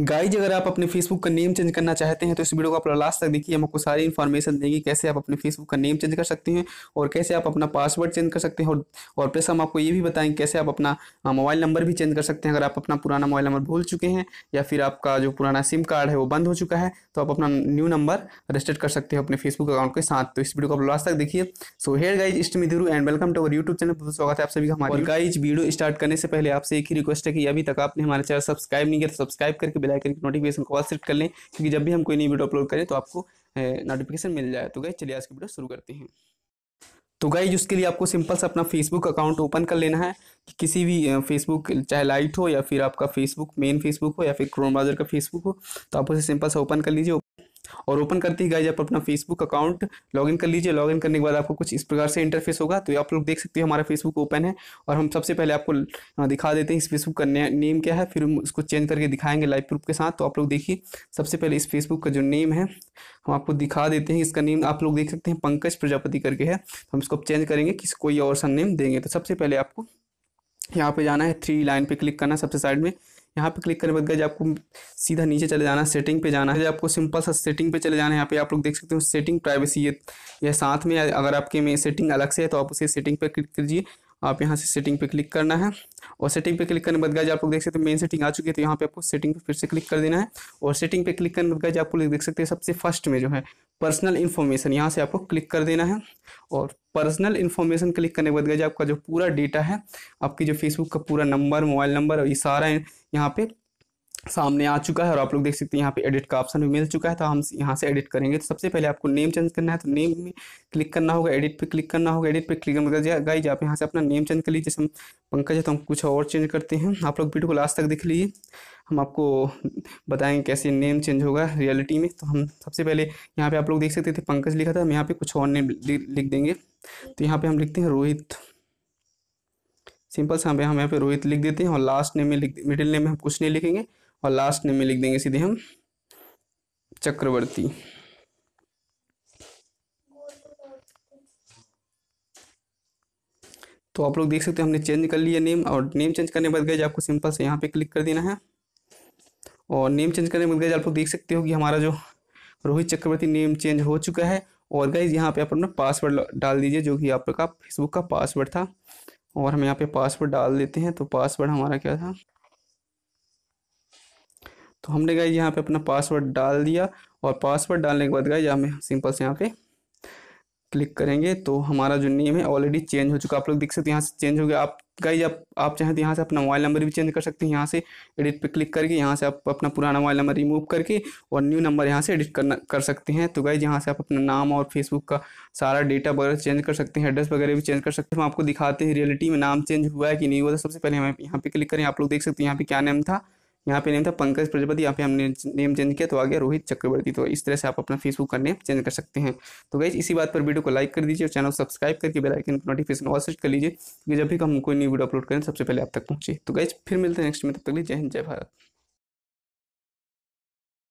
guys अगर आप अपने फेसबुक का नेम चेंज करना चाहते हैं तो इस वीडियो को आप लास्ट तक देखिए हम आपको सारी इन्फॉर्मेशन देंगे कैसे आप अपने फेसबुक का नेम चेंज कर सकते हैं और कैसे आप अपना पासवर्ड चेंज कर सकते हैं और प्लस हम आपको ये भी बताएंगे कैसे आप अपना मोबाइल नंबर भी चेंज कर सकते हैं अगर आप अपना पुराना मोबाइल नंबर भूल चुके हैं या फिर आपका जो पुराना सिम कार्ड है वो बंद हो चुका है तो आप अपना न्यू नंबर रजिस्टर कर सकते हो अपने फेसबुक अकाउंट के साथ तो इस वीडियो को आप लास्ट तक देखिए so here guys is Dheeru and welcome to our YouTube channel बहुत स्वागत है आप सभी का हमारे गाइज वीडियो स्टार्ट करने से पहले आपसे एक ही रिक्वेस्ट है कि अभी तक आपने हमारे चैनल सब्सक्राइब नहीं किया तो सब्सक्राइब करके बेल आइकन की नोटिफिकेशन को ऑल सेट कर लें क्योंकि जब भी हम कोई नई वीडियो अपलोड करें तो आपको नोटिफिकेशन मिल जाए तो गए चलिए आज की वीडियो शुरू करते हैं तो गाइज उसके लिए आपको सिंपल सा अपना फेसबुक अकाउंट ओपन कर लेना है कि किसी भी फेसबुक चाहे लाइट हो या फिर आपका फेसबुक मेन फेसबुक हो या फिर क्रोम ब्राउजर का फेसबुक हो तो आप उसे सिंपल सा ओपन कर लीजिए और ओपन करते ही गाइज आप अपना फेसबुक अकाउंट लॉगिन कर लीजिए लॉगिन करने के बाद आपको कुछ इस प्रकार से इंटरफेस होगा तो आप लोग देख सकते हो हमारा फेसबुक ओपन है और हम सबसे पहले आपको दिखा देते हैं इस फेसबुक का नेम क्या है फिर हम उसको चेंज करके दिखाएंगे लाइव प्रूफ के साथ तो आप लोग देखिए सबसे पहले इस फेसबुक का जो नेम है हम आपको दिखा देते हैं इसका नेम आप लोग देख सकते हैं पंकज प्रजापति करके है तो हम इसको चेंज करेंगे किस कोई और सा नेम देंगे तो सबसे पहले आपको यहाँ पे जाना है थ्री लाइन पे क्लिक करना सबसे साइड में यहाँ पे क्लिक करने के बाद आपको सीधा नीचे चले जाना सेटिंग पे जाना है आपको सिंपल सा सेटिंग पे चले जाना है यहाँ पे आप लोग देख सकते हो सेटिंग प्राइवेसी ये यह साथ में अगर आपके में सेटिंग अलग से है तो आप उसे सेटिंग पे क्लिक कीजिए आप यहाँ से सेटिंग पे क्लिक करना है और सेटिंग पे क्लिक करने के बाद आप लोग देख सकते हैं मेन सेटिंग आ चुकी है तो यहाँ पे आपको सेटिंग पे फिर से क्लिक कर देना है और सेटिंग पे क्लिक करने के बाद आप लोग देख सकते हैं सबसे फर्स्ट में जो है पर्सनल इन्फॉर्मेशन यहाँ से आपको क्लिक कर देना है और पर्सनल इन्फॉर्मेशन क्लिक करने के बाद गया आपका जो पूरा डेटा है आपकी जो फेसबुक का पूरा नंबर मोबाइल नंबर और ये सारा यहाँ पे सामने आ चुका है और आप लोग देख सकते हैं यहाँ पे एडिट का ऑप्शन भी मिल चुका है तो हम यहाँ से एडिट करेंगे तो सबसे पहले आपको नेम चेंज करना है तो नेम में क्लिक करना होगा एडिट पे क्लिक करना होगा एडिट पे क्लिक करना गाइज आप यहाँ से अपना नेम चेंज कर लीजिए जैसे हम पंकज है तो हम कुछ और चेंज करते हैं आप लोग वीडियो को लास्ट तक देख लीजिए हम आपको बताएंगे कैसे नेम चेंज होगा रियलिटी में तो हम सबसे पहले यहाँ पे आप लोग देख सकते थे पंकज लिखा था हम यहाँ पे कुछ और नेम लिख देंगे तो यहाँ पे हम लिखते हैं रोहित सिंपल से हम हम यहाँ पे रोहित लिख देते हैं और लास्ट नेम में लिख मिडिल नेम में हम कुछ नहीं लिखेंगे और लास्ट नेम में लिख देंगे सीधे हम चक्रवर्ती तो आप लोग देख सकते हैं हमने चेंज कर लिया नेम और नेम चेंज करने के बाद गए आपको सिंपल से यहाँ पे क्लिक कर देना है और नेम चेंज करने में गाइज आप लोग देख सकते हो कि हमारा जो रोहित चक्रवर्ती नेम चेंज हो चुका है और गाइज यहाँ पे आप अपना पासवर्ड डाल दीजिए जो कि आप का फेसबुक का पासवर्ड था और हम यहाँ पे पासवर्ड डाल देते हैं तो पासवर्ड हमारा क्या था तो हमने गाइज यहाँ पे अपना पासवर्ड डाल दिया और पासवर्ड डालने के बाद गाइज हमें सिंपल से यहाँ पे क्लिक करेंगे तो हमारा जो नेम है ऑलरेडी चेंज हो चुका आप लोग देख सकते हैं यहाँ से चेंज हो गया आप गाइज आप आप चाहें तो यहाँ से अपना मोबाइल नंबर भी चेंज कर सकते हैं यहाँ से एडिट पे क्लिक करके यहाँ से आप अपना पुराना मोबाइल नंबर रिमूव करके और न्यू नंबर यहाँ से एडिट करना कर सकते हैं तो गाइज यहाँ से आप अपना नाम और फेसबुक का सारा डेटा वगैरह चेंज कर सकते हैं एड्रेस वगैरह भी चेंज कर सकते हैं हम आपको दिखाते हैं रियलिटी में नाम चेंज हुआ है कि नहीं हुआ तो सबसे पहले हम यहाँ पर क्लिक करें आप लोग देख सकते हैं यहाँ पे क्या नेम था यहाँ पे नेम था पंकज प्रजापति यहाँ पे हमने नेम चेंज किया तो आ गया रोहित चक्रवर्ती तो इस तरह से आप अपना फेसबुक का नेम चेंज कर सकते हैं तो गई इसी बात पर वीडियो को लाइक कर दीजिए और चैनल सब्सक्राइब करके बेलाइकन नोटिफिकेशन ऑल सेट कर लीजिए क्योंकि जब भी हम कोई न्यू वीडियो अपलोड करें सबसे पहले आप तक पहुँचे तो गई फिर मिलते हैं नेक्स्ट में तब तक जय हिंद जय भारत